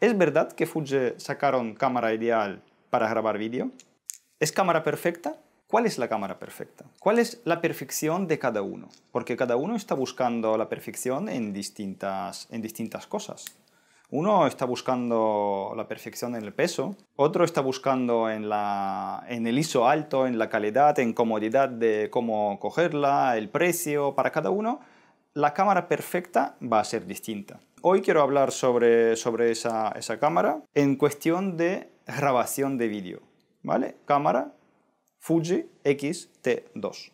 ¿Es verdad que Fuji sacaron cámara ideal para grabar vídeo? ¿Es cámara perfecta? ¿Cuál es la cámara perfecta? ¿Cuál es la perfección de cada uno? Porque cada uno está buscando la perfección en distintas, en distintas cosas. Uno está buscando la perfección en el peso, otro está buscando en, en el ISO alto, en la calidad, en comodidad de cómo cogerla, el precio. Para cada uno la cámara perfecta va a ser distinta. Hoy quiero hablar sobre, sobre esa, cámara en cuestión de grabación de vídeo. ¿Vale? Cámara Fuji X-T2.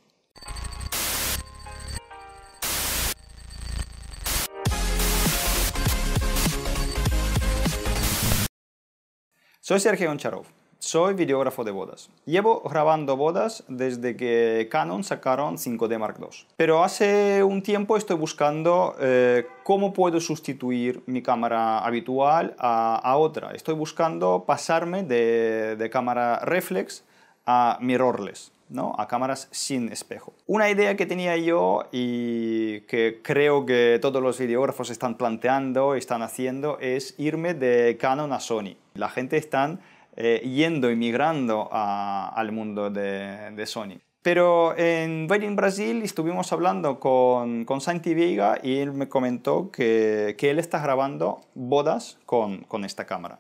Soy Sergio Oncharov soy videógrafo de bodas. Llevo grabando bodas desde que Canon sacaron 5D Mark II. Pero hace un tiempo estoy buscando eh, cómo puedo sustituir mi cámara habitual a, otra. Estoy buscando pasarme de, de cámara reflex a mirrorless. ¿no? a cámaras sin espejo. Una idea que tenía yo y que creo que todos los videógrafos están planteando, están haciendo, es irme de Canon a Sony. La gente están eh, yendo y migrando al mundo de, Sony. Pero en Berlin, Brasil estuvimos hablando con, con Santi Vega y él me comentó que, que él está grabando bodas con, con esta cámara,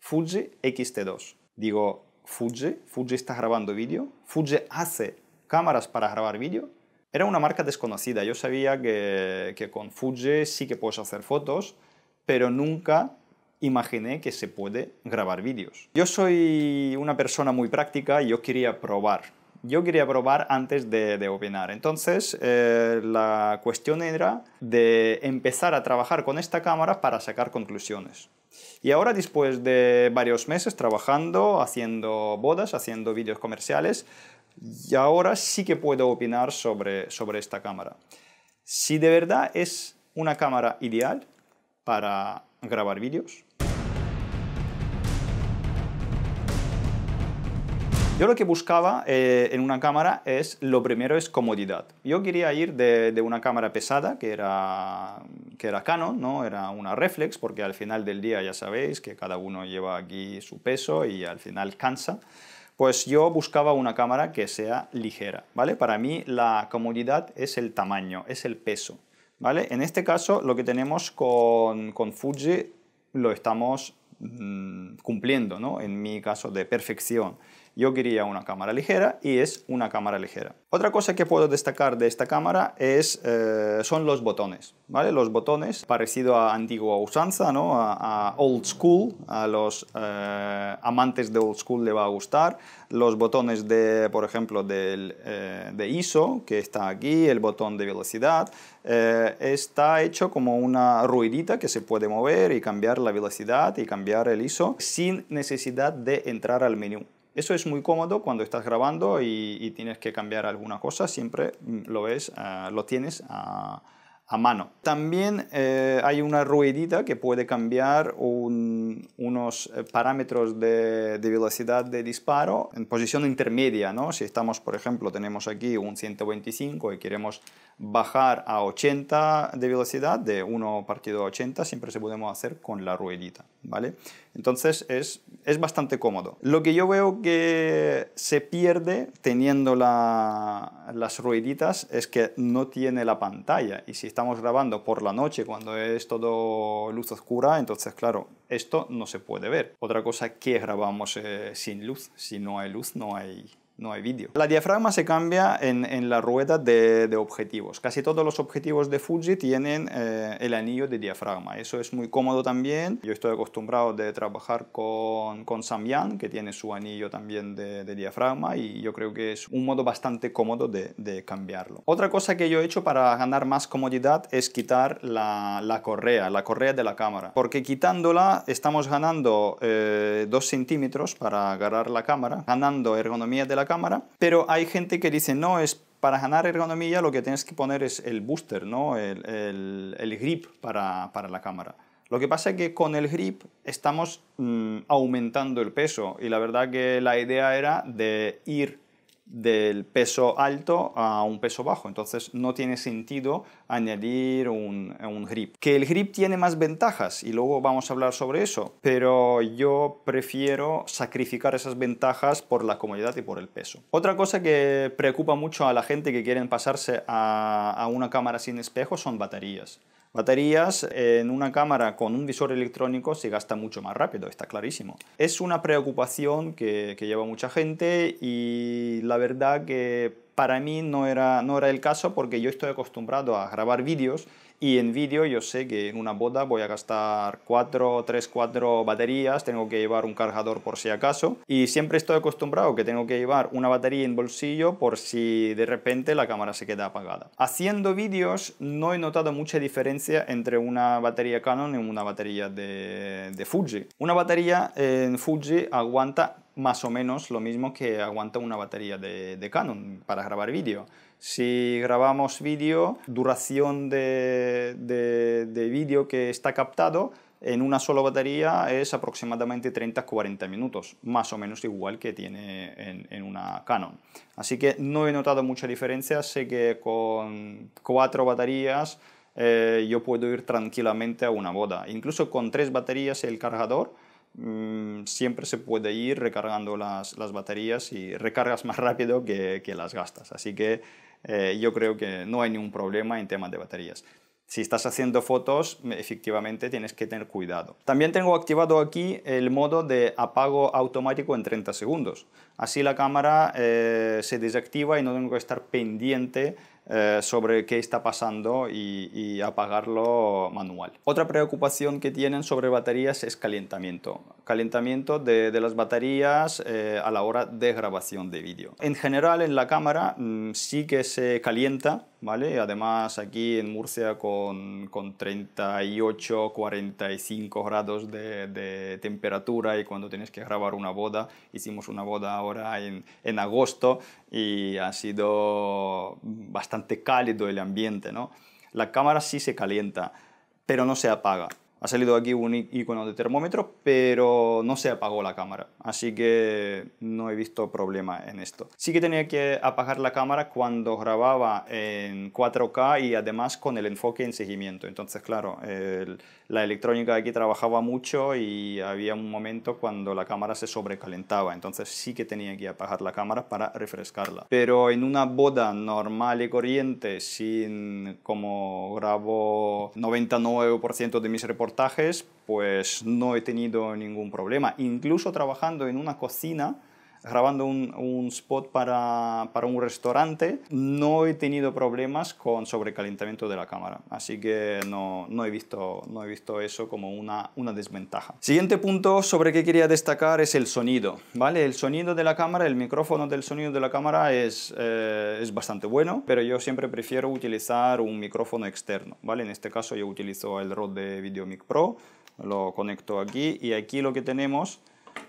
Fuji XT2. Digo, Fuji, Fuji está grabando vídeo, Fuji hace cámaras para grabar vídeo. Era una marca desconocida, yo sabía que, que, con Fuji sí que puedes hacer fotos, pero nunca imaginé que se puede grabar vídeos. Yo soy una persona muy práctica y yo quería probar. Yo quería probar antes de, opinar. Entonces, eh, la cuestión era de empezar a trabajar con esta cámara para sacar conclusiones. Y ahora, después de varios meses trabajando, haciendo bodas, haciendo vídeos comerciales, y ahora sí que puedo opinar sobre, sobre esta cámara. Si de verdad es una cámara ideal para grabar vídeos, Yo lo que buscaba eh, en una cámara es, lo primero es comodidad. Yo quería ir de, una cámara pesada, que era, que era Canon, ¿no? era una reflex, porque al final del día ya sabéis que cada uno lleva aquí su peso y al final cansa. Pues yo buscaba una cámara que sea ligera, ¿vale? Para mí la comodidad es el tamaño, es el peso, ¿vale? En este caso lo que tenemos con, Fuji lo estamos mm, cumpliendo, ¿no? En mi caso de perfección. Yo quería una cámara ligera y es una cámara ligera. Otra cosa que puedo destacar de esta cámara es, eh, son los botones, ¿vale? Los botones, parecido a antigua usanza, ¿no? A, old school, a los eh, amantes de old school les va a gustar. Los botones de, por ejemplo, del, eh, de ISO, que está aquí, el botón de velocidad, está hecho como una ruidita que se puede mover y cambiar la velocidad y cambiar el ISO sin necesidad de entrar al menú. Eso es muy cómodo cuando estás grabando y, tienes que cambiar alguna cosa, siempre mm, lo ves, eh, lo tienes a, mano. También eh, hay una ruedita que puede cambiar unos eh, parámetros de, de, velocidad de disparo en posición intermedia, ¿no? Si estamos, por ejemplo, tenemos aquí un 125 y queremos bajar a 80 de velocidad, de 1 partido a 80, siempre se podemos hacer con la ruedita, ¿vale? Entonces es, es bastante cómodo. Lo que yo veo que se pierde teniendo las rueditas es que no tiene la pantalla y si estamos grabando por la noche cuando es todo luz oscura, entonces claro, esto no se puede ver. Otra cosa que grabamos eh, sin luz, si no hay luz no hay no hay vídeo. La diafragma se cambia en, la rueda de, objetivos. Casi todos los objetivos de Fuji tienen eh, el anillo de diafragma. Eso es muy cómodo también. Yo estoy acostumbrado de trabajar con, con Samyang, que tiene su anillo también de, diafragma, y yo creo que es un modo bastante cómodo de, cambiarlo. Otra cosa que yo he hecho para ganar más comodidad es quitar la, correa, la correa de la cámara. Porque quitándola estamos ganando 2 eh, centímetros para agarrar la cámara, ganando ergonomía de la cámara, pero hay gente que dice, no, es para ganar ergonomía lo que tienes que poner es el booster, ¿no? el, el, grip para, para, la cámara. Lo que pasa es que con el grip estamos mm, aumentando el peso y la verdad que la idea era de ir del peso alto a un peso bajo, entonces no tiene sentido añadir un, grip. Que el grip tiene más ventajas y luego vamos a hablar sobre eso, pero yo prefiero sacrificar esas ventajas por la comodidad y por el peso. Otra cosa que preocupa mucho a la gente que quieren pasarse a una cámara sin espejo son baterías. Baterías en una cámara con un visor electrónico se gasta mucho más rápido, está clarísimo. Es una preocupación que, lleva mucha gente y la verdad que para mí no era, no era el caso porque yo estoy acostumbrado a grabar vídeos y en vídeo yo sé que en una boda voy a gastar 4, 3, 4 baterías, tengo que llevar un cargador por si acaso y siempre estoy acostumbrado que tengo que llevar una batería en bolsillo por si de repente la cámara se queda apagada. Haciendo vídeos no he notado mucha diferencia entre una batería Canon y una batería de, de Fuji. Una batería en Fuji aguanta más o menos lo mismo que aguanta una batería de, Canon para grabar vídeo. Si grabamos vídeo, duración de, vídeo que está captado en una sola batería es aproximadamente 30-40 minutos, más o menos igual que tiene en, una Canon. Así que no he notado mucha diferencia, sé que con cuatro baterías eh, yo puedo ir tranquilamente a una boda. Incluso con tres baterías el cargador, Mm, siempre se puede ir recargando las, las, baterías y recargas más rápido que, las gastas. Así que eh, yo creo que no hay ningún problema en temas de baterías. Si estás haciendo fotos, efectivamente tienes que tener cuidado. También tengo activado aquí el modo de apago automático en 30 segundos. Así la cámara eh, se desactiva y no tengo que estar pendiente eh, sobre qué está pasando y, apagarlo manual. Otra preocupación que tienen sobre baterías es calentamiento. Calentamiento de, las baterías eh, a la hora de grabación de vídeo. En general en la cámara mm, sí que se calienta, ¿vale? Además aquí en Murcia con, 38, 45 grados de, temperatura y cuando tienes que grabar una boda, hicimos una boda ahora en agosto y ha sido bastante cálido el ambiente, ¿no? La cámara sí se calienta, pero no se apaga ha salido aquí un icono de termómetro, pero no se apagó la cámara, así que no he visto problema en esto. Sí que tenía que apagar la cámara cuando grababa en 4K y además con el enfoque en seguimiento. Entonces, claro, la electrónica aquí trabajaba mucho y había un momento cuando la cámara se sobrecalentaba, entonces sí que tenía que apagar la cámara para refrescarla. Pero en una boda normal y corriente, sin como grabo 99% de mis reportes, pues no he tenido ningún problema. Incluso trabajando en una cocina, grabando un, spot para, para, un restaurante, no he tenido problemas con sobrecalentamiento de la cámara. Así que no, no, he, visto, no he visto eso como una, una desventaja. Siguiente punto sobre qué quería destacar es el sonido. ¿vale? El sonido de la cámara, el micrófono del sonido de la cámara es, eh, es bastante bueno, pero yo siempre prefiero utilizar un micrófono externo. ¿vale? En este caso yo utilizo el Rode VideoMic Pro, lo conecto aquí y aquí lo que tenemos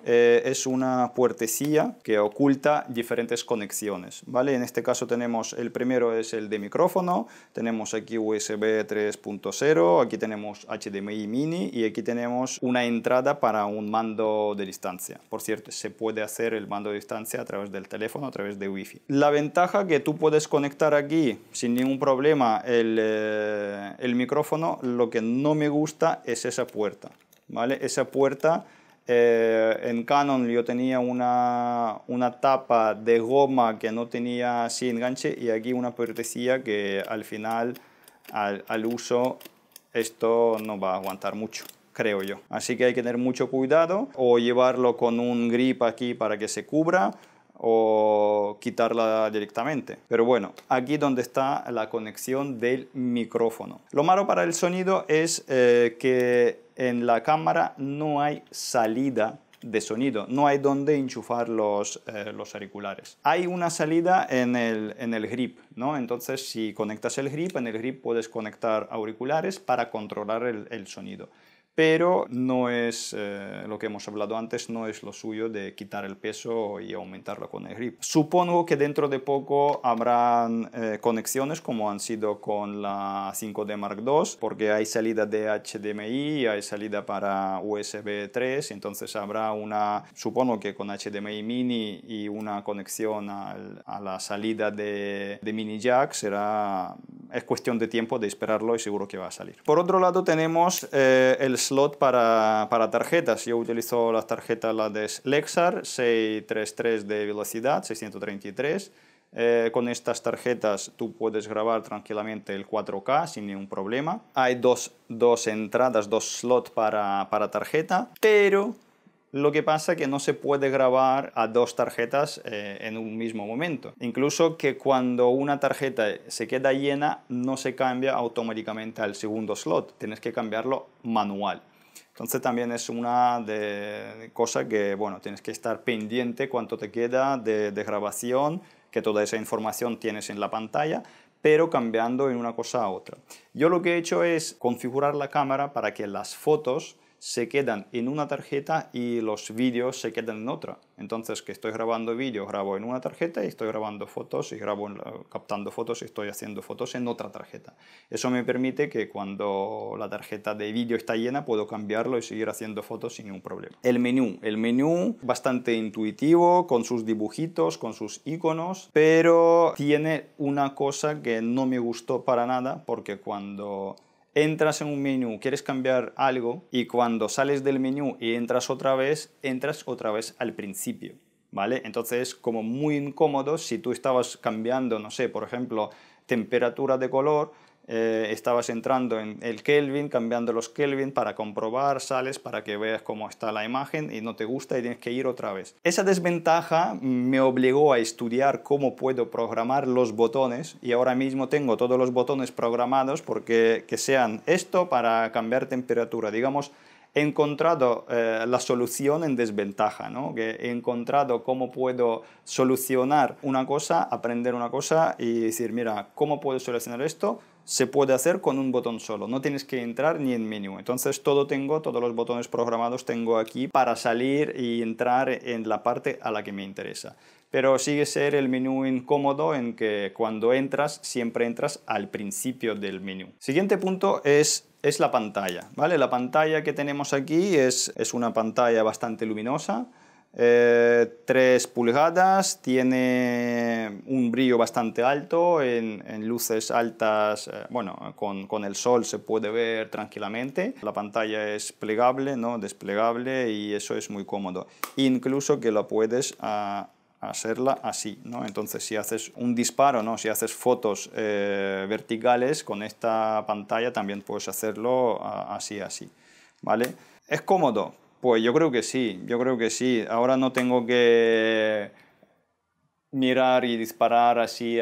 eh, es una puertecilla que oculta diferentes conexiones, ¿vale? En este caso tenemos, el primero es el de micrófono, tenemos aquí USB 3.0, aquí tenemos HDMI mini y aquí tenemos una entrada para un mando de distancia. Por cierto, se puede hacer el mando de distancia a través del teléfono, a través de Wi-Fi. La ventaja que tú puedes conectar aquí sin ningún problema el, eh, el micrófono, lo que no me gusta es esa puerta, ¿vale? Esa puerta eh, en Canon yo tenía una, una, tapa de goma que no tenía así enganche y aquí una puertecilla que al final al, uso esto no va a aguantar mucho creo yo así que hay que tener mucho cuidado o llevarlo con un grip aquí para que se cubra o quitarla directamente pero bueno aquí donde está la conexión del micrófono lo malo para el sonido es eh, que en la cámara no hay salida de sonido, no hay dónde enchufar eh, los, auriculares. Hay una salida en el, grip, ¿no? Entonces si conectas el grip, en el grip puedes conectar auriculares para controlar el sonido pero no es eh, lo que hemos hablado antes, no es lo suyo de quitar el peso y aumentarlo con el grip. Supongo que dentro de poco habrán eh, conexiones como han sido con la 5D Mark II, porque hay salida de HDMI, hay salida para USB 3, entonces habrá una, supongo que con HDMI mini y una conexión a la salida de, de mini jack será es cuestión de tiempo de esperarlo y seguro que va a salir. Por otro lado tenemos eh, el slot para, para, tarjetas. Yo utilizo las tarjetas la de Lexar, 633 de velocidad, 633. Eh, con estas tarjetas tú puedes grabar tranquilamente el 4K sin ningún problema. Hay dos, entradas, dos slots para, para tarjeta, pero lo que pasa es que no se puede grabar a dos tarjetas eh, en un mismo momento. Incluso que cuando una tarjeta se queda llena, no se cambia automáticamente al segundo slot. Tienes que cambiarlo manual. Entonces también es una de, cosa que, bueno, tienes que estar pendiente cuánto te queda de, de grabación, que toda esa información tienes en la pantalla, pero cambiando en una cosa a otra. Yo lo que he hecho es configurar la cámara para que las fotos se quedan en una tarjeta y los vídeos se quedan en otra. Entonces, que estoy grabando vídeos, grabo en una tarjeta y estoy grabando fotos y grabo captando fotos y estoy haciendo fotos en otra tarjeta. Eso me permite que cuando la tarjeta de vídeo está llena puedo cambiarlo y seguir haciendo fotos sin ningún problema. El menú, el menú bastante intuitivo con sus dibujitos, con sus iconos, pero tiene una cosa que no me gustó para nada porque cuando entras en un menú, quieres cambiar algo y cuando sales del menú y entras otra vez, entras otra vez al principio. ¿Vale? Entonces, como muy incómodo, si tú estabas cambiando, no sé, por ejemplo, temperatura de color, eh, estabas entrando en el Kelvin, cambiando los Kelvin para comprobar, sales para que veas cómo está la imagen y no te gusta y tienes que ir otra vez. Esa desventaja me obligó a estudiar cómo puedo programar los botones y ahora mismo tengo todos los botones programados porque que sean esto para cambiar temperatura, digamos, he encontrado eh, la solución en desventaja, ¿no? que he encontrado cómo puedo solucionar una cosa, aprender una cosa y decir, mira, ¿cómo puedo solucionar esto? se puede hacer con un botón solo, no tienes que entrar ni en menú. Entonces todo tengo, todos los botones programados tengo aquí para salir y entrar en la parte a la que me interesa. Pero sigue ser el menú incómodo en que cuando entras siempre entras al principio del menú. Siguiente punto es es la pantalla, ¿vale? La pantalla que tenemos aquí es una pantalla bastante luminosa, 3 eh, pulgadas, tiene un brillo bastante alto, en, luces altas, eh, bueno, con, el sol se puede ver tranquilamente. La pantalla es plegable, ¿no? desplegable y eso es muy cómodo. Incluso que la puedes... Ah, hacerla así, ¿no? Entonces, si haces un disparo, ¿no? Si haces fotos eh, verticales con esta pantalla, también puedes hacerlo ah, así, así, ¿vale? Es cómodo, pues yo creo que sí, yo creo que sí. Ahora no tengo que mirar y disparar así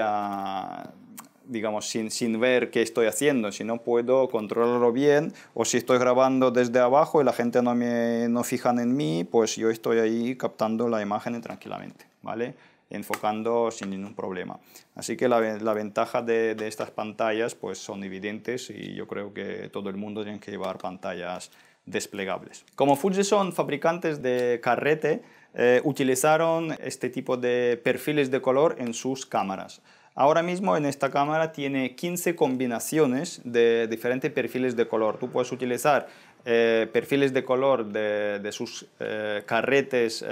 digamos, sin, sin ver qué estoy haciendo, si no puedo controlarlo bien, o si estoy grabando desde abajo y la gente no, me, no fijan en mí, pues yo estoy ahí captando la imagen tranquilamente, ¿vale? Enfocando sin ningún problema. Así que la, la ventaja de, de, estas pantallas, pues son evidentes y yo creo que todo el mundo tiene que llevar pantallas desplegables. Como Fuji son fabricantes de carrete, eh, utilizaron este tipo de perfiles de color en sus cámaras. Ahora mismo en esta cámara tiene 15 combinaciones de diferentes perfiles de color. Tú puedes utilizar eh, perfiles de color de, sus eh, carretes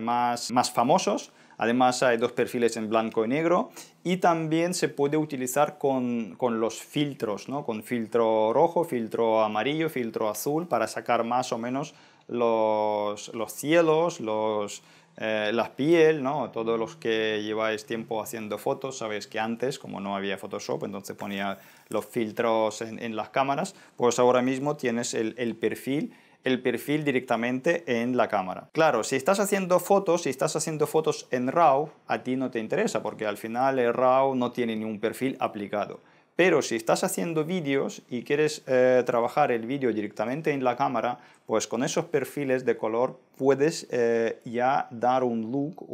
más famosos, Además hay dos perfiles en blanco y negro y también se puede utilizar con, los filtros, ¿no? con filtro rojo, filtro amarillo, filtro azul para sacar más o menos los, cielos, los, eh, la piel, ¿no? todos los que lleváis tiempo haciendo fotos, sabéis que antes, como no había Photoshop, entonces ponía los filtros en, las cámaras, pues ahora mismo tienes el, el perfil el perfil directamente en la cámara. Claro, si estás haciendo fotos, si estás haciendo fotos en RAW, a ti no te interesa porque al final el RAW no tiene ningún perfil aplicado. Pero si estás haciendo vídeos y quieres eh, trabajar el vídeo directamente en la cámara, pues con esos perfiles de color puedes eh, ya dar un look,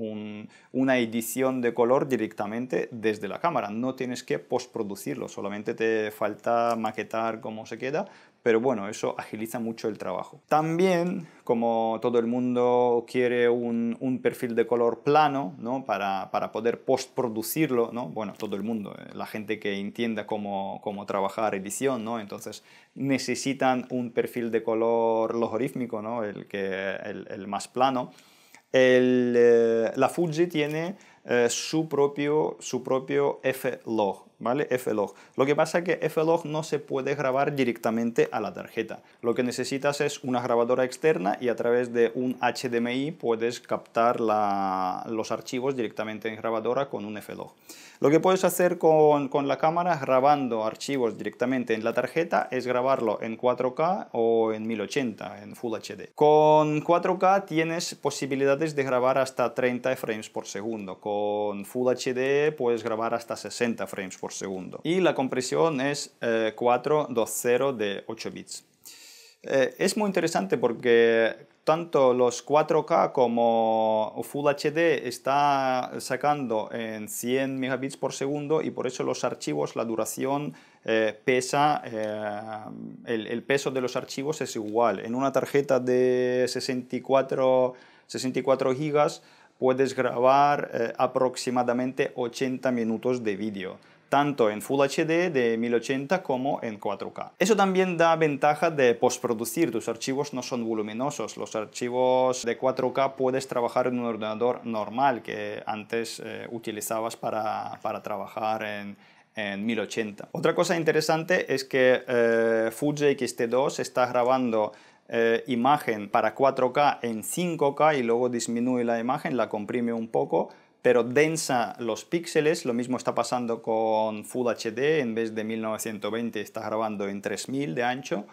una edición de color directamente desde la cámara. No tienes que postproducirlo, solamente te falta maquetar cómo se queda, pero bueno, eso agiliza mucho el trabajo. También, como todo el mundo quiere un, perfil de color plano, ¿no? Para, poder postproducirlo, ¿no? Bueno, todo el mundo, eh, la gente que entienda cómo, trabajar edición, ¿no? Entonces necesitan un perfil de color logarítmico, ¿no? El, que, el, más plano. Eh, la Fuji tiene eh, su propio, su propio F-Log, ¿vale? F-log. Lo que pasa es que F-log no se puede grabar directamente a la tarjeta. Lo que necesitas es una grabadora externa y a través de un HDMI puedes captar la, los archivos directamente en grabadora con un F-log. Lo que puedes hacer con, con, la cámara grabando archivos directamente en la tarjeta es grabarlo en 4K o en 1080, en Full HD. Con 4K tienes posibilidades de grabar hasta 30 frames por segundo. Con Full HD puedes grabar hasta 60 frames por segundo. Y la compresión es 420 eh, de 8 bits. Eh, es muy interesante porque tanto los 4K como Full HD está sacando en 100 megabits por segundo y por eso los archivos, la duración eh, pesa, el, peso de los archivos es igual. En una tarjeta de 64, 64 gigas puedes grabar aproximadamente 80 minutos de vídeo tanto en Full HD de 1080 como en 4K. Eso también da ventaja de postproducir, tus archivos no son voluminosos, los archivos de 4K puedes trabajar en un ordenador normal que antes eh, utilizabas para, trabajar en, en 1080. Otra cosa interesante es que eh, Fuji xt 2 está grabando eh, imagen para 4K en 5K y luego disminuye la imagen, la comprime un poco pero densa los píxeles. Lo mismo está pasando con Full HD, en vez de 1920 está grabando en 3000 de ancho.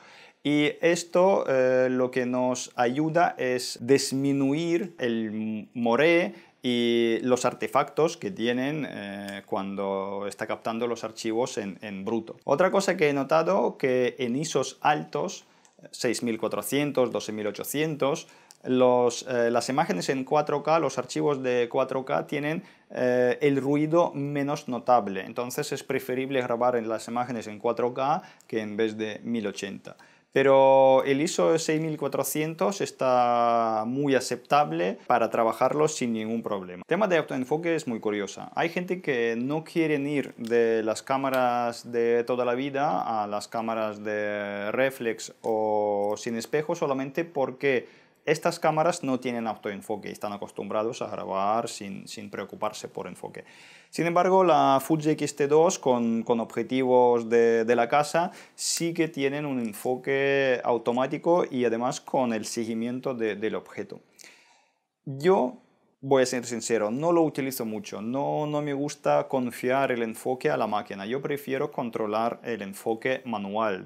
Y esto eh, lo que nos ayuda es disminuir el moré y los artefactos que tienen eh, cuando está captando los archivos en, en bruto. Otra cosa que he notado que en ISOs altos, 6400, 12800, los, eh, las imágenes en 4K, los archivos de 4K tienen eh, el ruido menos notable. Entonces es preferible grabar en las imágenes en 4K que en vez de 1080. Pero el ISO 6400 está muy aceptable para trabajarlo sin ningún problema. El tema de autoenfoque es muy curioso. Hay gente que no quieren ir de las cámaras de toda la vida a las cámaras de reflex o sin espejo solamente porque estas cámaras no tienen autoenfoque, están acostumbrados a grabar sin, preocuparse por enfoque. Sin embargo, la Fuji X-T2 con, objetivos de, la casa sí que tienen un enfoque automático y además con el seguimiento del objeto. Yo voy a ser sincero, no lo utilizo mucho, no, no me gusta confiar el enfoque a la máquina, yo prefiero controlar el enfoque manual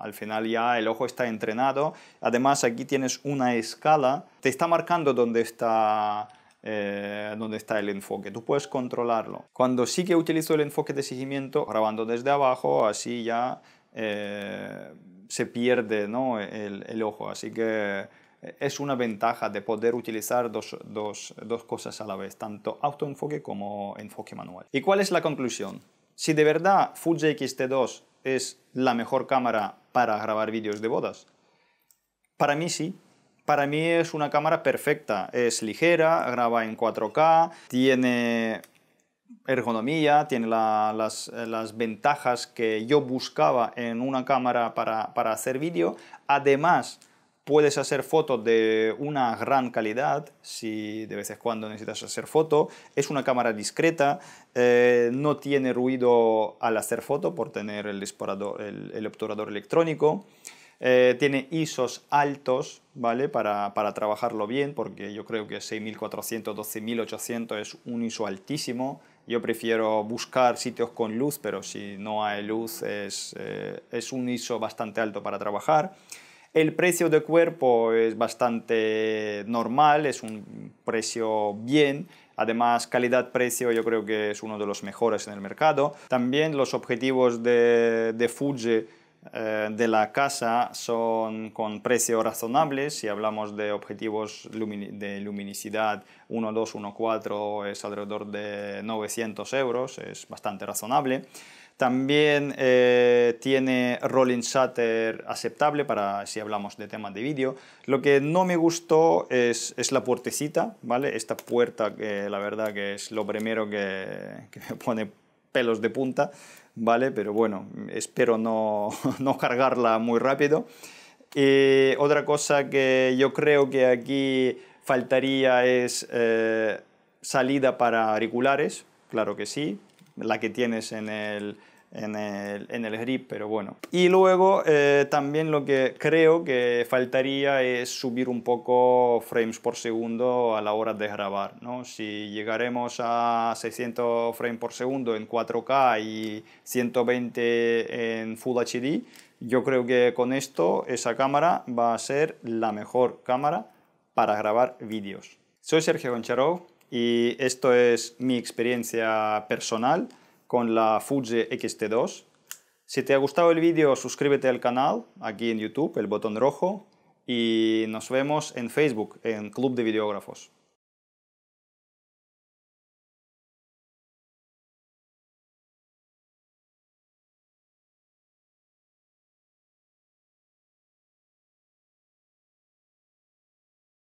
al final ya el ojo está entrenado. Además aquí tienes una escala, te está marcando dónde está, eh, está el enfoque, tú puedes controlarlo. Cuando sí que utilizo el enfoque de seguimiento, grabando desde abajo, así ya eh, se pierde ¿no? el, ojo, así que eh, es una ventaja de poder utilizar dos, dos cosas a la vez, tanto autoenfoque como enfoque manual. ¿Y cuál es la conclusión? Si de verdad Fuji X-T2 es la mejor cámara para grabar vídeos de bodas? Para mí sí. Para mí es una cámara perfecta. Es ligera, graba en 4K, tiene ergonomía, tiene las, las, ventajas que yo buscaba en una cámara para, para hacer vídeo. Además, Puedes hacer fotos de una gran calidad, si de vez en cuando necesitas hacer foto. Es una cámara discreta, eh, no tiene ruido al hacer foto por tener el, disparador, el, obturador electrónico. Eh, tiene ISOs altos, ¿vale? Para, trabajarlo bien, porque yo creo que 6400, 12800 es un ISO altísimo. Yo prefiero buscar sitios con luz, pero si no hay luz es, eh, es un ISO bastante alto para trabajar. El precio de cuerpo es bastante normal, es un precio bien. Además, calidad-precio yo creo que es uno de los mejores en el mercado. También los objetivos de, Fuji eh, de la casa son con precios razonables. Si hablamos de objetivos de luminosidad 1, 2, 1, 4 es alrededor de 900 euros, es bastante razonable. También eh, tiene Rolling Shutter aceptable para si hablamos de temas de vídeo. Lo que no me gustó es, la puertecita, ¿vale? Esta puerta que la verdad que es lo primero que, me pone pelos de punta, ¿vale? Pero bueno, espero no, cargarla muy rápido. otra cosa que yo creo que aquí faltaría es eh, salida para auriculares, claro que sí, la que tienes en el, en el, grip, pero bueno. Y luego eh, también lo que creo que faltaría es subir un poco frames por segundo a la hora de grabar, ¿no? Si llegaremos a 600 frames por segundo en 4K y 120 en Full HD, yo creo que con esto esa cámara va a ser la mejor cámara para grabar vídeos. Soy Sergio Goncharov y esto es mi experiencia personal con la Fuji xt 2 Si te ha gustado el vídeo, suscríbete al canal, aquí en YouTube, el botón rojo, y nos vemos en Facebook, en Club de Videógrafos.